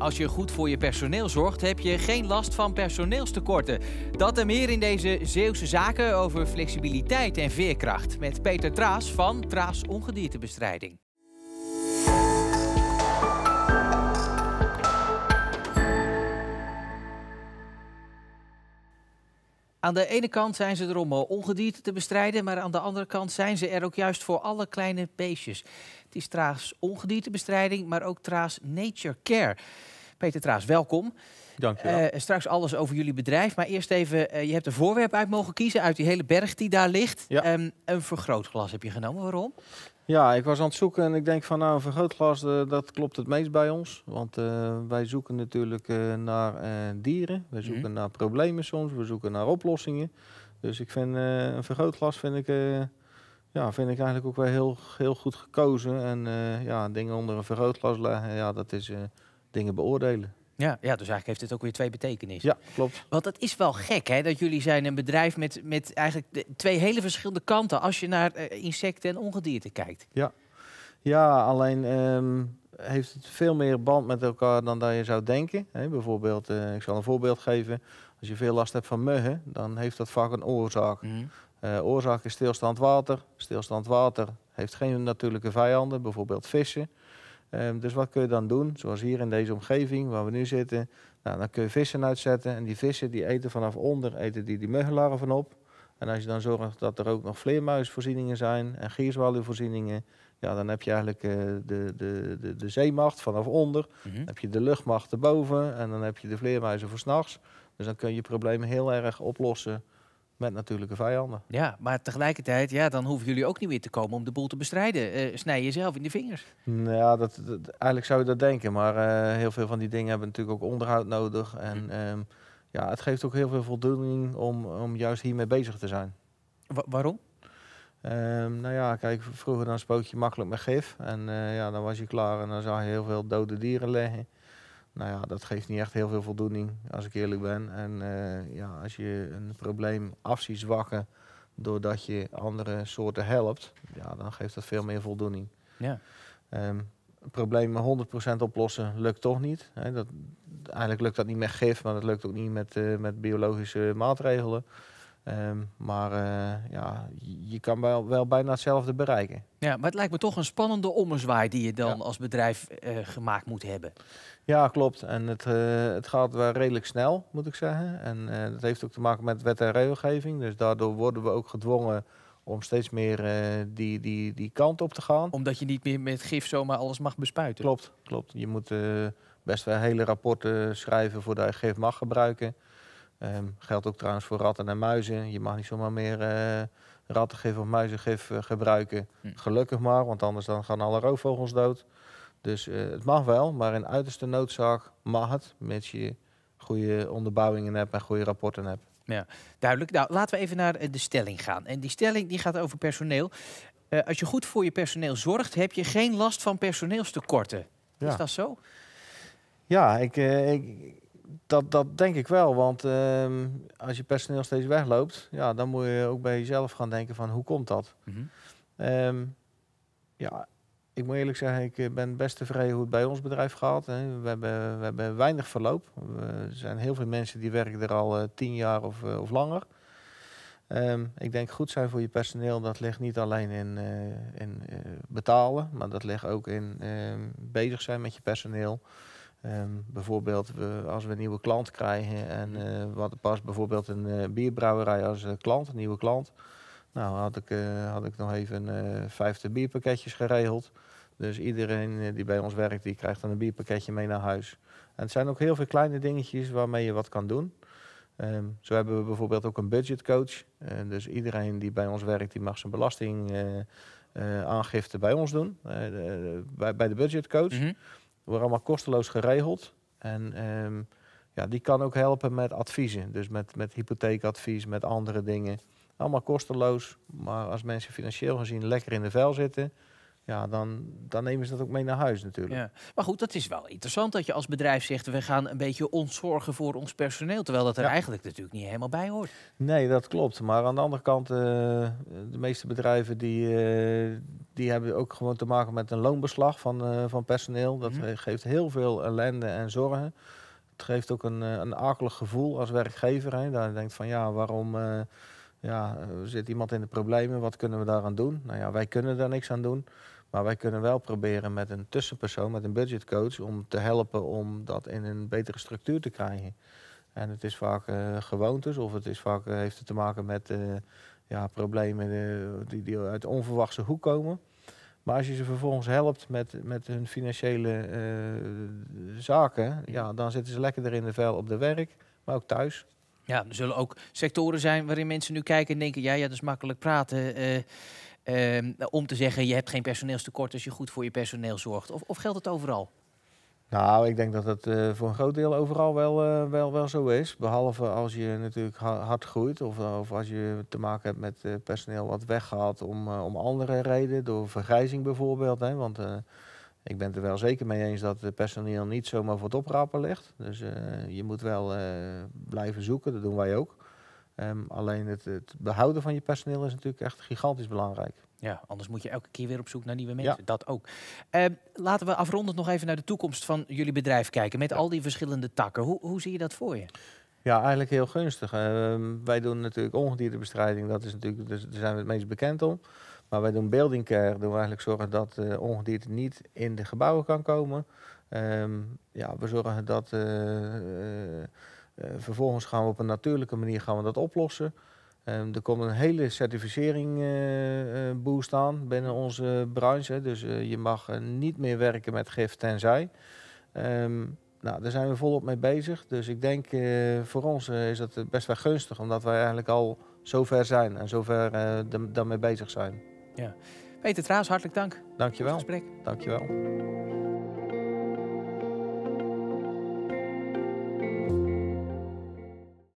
Als je goed voor je personeel zorgt, heb je geen last van personeelstekorten. Dat en meer in deze Zeeuwse zaken over flexibiliteit en veerkracht. Met Peter Traas van Traas Ongediertebestrijding. Aan de ene kant zijn ze er om eh, ongedierte te bestrijden, maar aan de andere kant zijn ze er ook juist voor alle kleine beestjes. Het is traas ongediertebestrijding, maar ook traas nature care. Peter Traas, welkom. Dank je wel. Eh, straks alles over jullie bedrijf. Maar eerst even, eh, je hebt een voorwerp uit mogen kiezen uit die hele berg die daar ligt. Ja. Ehm, een vergrootglas heb je genomen. Waarom? Ja, ik was aan het zoeken en ik denk van nou, een vergrootglas, eh, dat klopt het meest bij ons. Want wij zoeken natuurlijk naar dieren, we zoeken mhm. naar problemen soms, we zoeken naar oplossingen. Dus ik vind een vergrootglas vind ik, ja, vind ik eigenlijk ook wel heel, heel goed gekozen. En ja, dingen onder een vergrootglas leggen, ja, dat is dingen beoordelen. Ja, ja, dus eigenlijk heeft dit ook weer twee betekenissen. Ja, klopt. Want dat is wel gek, hè? Dat jullie zijn een bedrijf met, met eigenlijk twee hele verschillende kanten... als je naar eh, insecten en ongedierte kijkt. Ja, ja alleen ehm, heeft het veel meer band met elkaar dan dat je zou denken. bijvoorbeeld, eh, ik zal een voorbeeld geven. Als je veel last hebt van muggen, dan heeft dat vaak een oorzaak. Mhm. Eh, oorzaak is stilstand water. Stilstand water heeft geen natuurlijke vijanden, bijvoorbeeld vissen. Ehm, dus wat kun je dan doen? Zoals hier in deze omgeving waar we nu zitten. Nou, dan kun je vissen uitzetten. En die vissen die eten vanaf onder eten die, die muggenlarven op. En als je dan zorgt dat er ook nog vleermuisvoorzieningen zijn en gierzwaluwvoorzieningen, ja, dan heb je eigenlijk uh, de, de, de, de, zeemacht vanaf onder, mm heb je de luchtmacht erboven en dan heb je de vleermuizen voor s'nachts. Dus dan kun je problemen heel erg oplossen met natuurlijke vijanden. Ja, maar tegelijkertijd, ja, dan hoeven jullie ook niet meer te komen om de boel te bestrijden. Uh, snij jezelf in de vingers. Mm, ja, dat, eigenlijk zou je dat denken. Maar eh, heel veel van die dingen hebben natuurlijk ook onderhoud nodig. En mm. ehm, ja, het geeft ook heel veel voldoening om, om juist hiermee bezig te zijn. waarom? Ehm, nou ja, kijk, vroeger dan spook je makkelijk met gif. En eh, ja, dan was je klaar en dan zag je heel veel dode dieren liggen nou ja, dat geeft niet echt heel veel voldoening, als ik eerlijk ben. En eh, ja, als je een probleem af zwakken doordat je andere soorten helpt, ja, dan geeft dat veel meer voldoening. Ja. Um, problemen 100% oplossen lukt toch niet. He, dat, eigenlijk lukt dat niet met gif, maar dat lukt ook niet met, eh, met biologische maatregelen. Ehm, maar eh, ja, je kan wel, bijna hetzelfde bereiken. Ja, maar het lijkt me toch een spannende ommezwaai die je dan als bedrijf eh, gemaakt moet hebben. Ja, klopt. En het, eh, het gaat wel redelijk snel, moet ik zeggen. En dat heeft ook te maken met wet en regelgeving. Dus daardoor worden we ook gedwongen om steeds meer die, die, die kant op te gaan. Omdat je niet meer met gif zomaar alles mag bespuiten. Klopt, klopt. Je moet best wel hele rapporten schrijven voordat je gif mag gebruiken. Um, geldt ook trouwens voor ratten en muizen. Je mag niet zomaar meer uh, rattengif of muizengif eh, gebruiken. Hm. Gelukkig maar, want anders dan gaan alle roofvogels dood. Dus eh, het mag wel, maar in uiterste noodzaak mag het, met je goede onderbouwingen hebt en goede rapporten hebt. Ja, duidelijk. Nou, laten we even naar de stelling gaan. En die stelling die gaat over personeel. als je goed voor je personeel zorgt, heb je geen last van personeelstekorten. Is dat zo? Ja, ik, ik, dat, dat denk ik wel, want ehm, als je personeel steeds wegloopt, ja, dan moet je ook bij jezelf gaan denken van hoe komt dat? Mhm. Ehm, ja, ik moet eerlijk zeggen, ik eh, ben best tevreden hoe het bij ons bedrijf gaat. Hè. We, hebben, we hebben weinig verloop. Er zijn heel veel mensen die werken er al eh, tien jaar of, eh, of langer. Um, ik denk goed zijn voor je personeel, dat ligt niet alleen in, in betalen, maar dat ligt ook in bezig zijn met je personeel. Ehm, bijvoorbeeld we, als we een nieuwe klant krijgen en uh, wat past bijvoorbeeld een eh, bierbrouwerij als eh, klant, een nieuwe klant. Nou, had ik, had ik nog even 50 bierpakketjes geregeld. Dus iedereen die bij ons werkt, die krijgt dan een bierpakketje mee naar huis. En het zijn ook heel veel kleine dingetjes waarmee je wat kan doen. Ehm, zo hebben we bijvoorbeeld ook een budgetcoach. dus iedereen die bij ons werkt, die mag zijn belastingaangifte bij ons doen. bij, de budgetcoach. Mhm wordt allemaal kosteloos geregeld. En ehm, ja, die kan ook helpen met adviezen. Dus met, met hypotheekadvies, met andere dingen. Allemaal kosteloos. Maar als mensen financieel gezien lekker in de vel zitten, ja, dan, dan nemen ze dat ook mee naar huis natuurlijk. Ja. Maar goed, dat is wel interessant dat je als bedrijf zegt... we gaan een beetje ontzorgen voor ons personeel... terwijl dat er eigenlijk natuurlijk niet helemaal bij hoort. Nee, dat klopt. Maar aan de andere kant, eh, de meeste bedrijven die, eh, die hebben ook gewoon te maken met een loonbeslag van, eh, van personeel. Dat mhm. geeft heel veel ellende en zorgen. Het geeft ook een, eh, een akelig gevoel als werkgever. Hè. Daar denkt van ja, waarom eh, ja, zit iemand in de problemen? Wat kunnen we daaraan doen? Nou ja, wij kunnen daar niks aan doen. Maar wij kunnen wel proberen met een tussenpersoon, met een budgetcoach, om te helpen om dat in een betere structuur te krijgen. En het is vaak gewoontes of het is vaak, heeft te maken met ja, problemen die, die uit onverwachte hoek komen. Maar als je ze vervolgens helpt met, met hun financiële eh, zaken, ja, dan zitten ze lekker erin, de vel op de werk, maar ook thuis. Ja, er zullen ook sectoren zijn waarin mensen nu kijken en denken, ja, ja dat is makkelijk praten. Eh, eh, om te zeggen, je hebt geen personeelstekort als je goed voor je personeel zorgt. Of, of geldt het overal? Nou, ik denk dat dat eh, voor een groot deel overal wel, eh, wel, wel zo is. Behalve als je natuurlijk hard groeit of, eh, of als je te maken hebt met personeel wat weggaat om, om andere redenen, door vergrijzing bijvoorbeeld. Hè? Want ik ben het er wel zeker mee eens dat het personeel niet zomaar voor het oprapen ligt. Dus je moet wel blijven zoeken, dat doen wij ook. Ehm, alleen het, het behouden van je personeel is natuurlijk echt gigantisch belangrijk. Ja, anders moet je elke keer weer op zoek naar nieuwe mensen. Dat ook. Ehm, laten we afrondend nog even naar de toekomst van jullie bedrijf kijken. Met al die verschillende takken. Hoe, hoe zie je dat voor je? Ja, eigenlijk heel gunstig. Ehm, wij doen natuurlijk ongediertebestrijding. Dat is natuurlijk, dus daar zijn we het meest bekend om. Maar wij doen building care. Doen we eigenlijk zorgen dat uh, ongedierte niet in de gebouwen kan komen. Ehm, ja, we zorgen dat... Eh, eh, vervolgens gaan we op een natuurlijke manier gaan we dat oplossen. Ehm, er komt een hele certificering uh, aan binnen onze branche. Dus eh, je mag niet meer werken met gif tenzij. Um, nou, daar zijn we volop mee bezig. Dus ik denk voor ons is dat best wel gunstig, omdat wij eigenlijk al zover zijn en zover ver daarmee bezig zijn. Ja. Peter Traas, hartelijk dank. Dankjewel. Voor het gesprek. Dankjewel.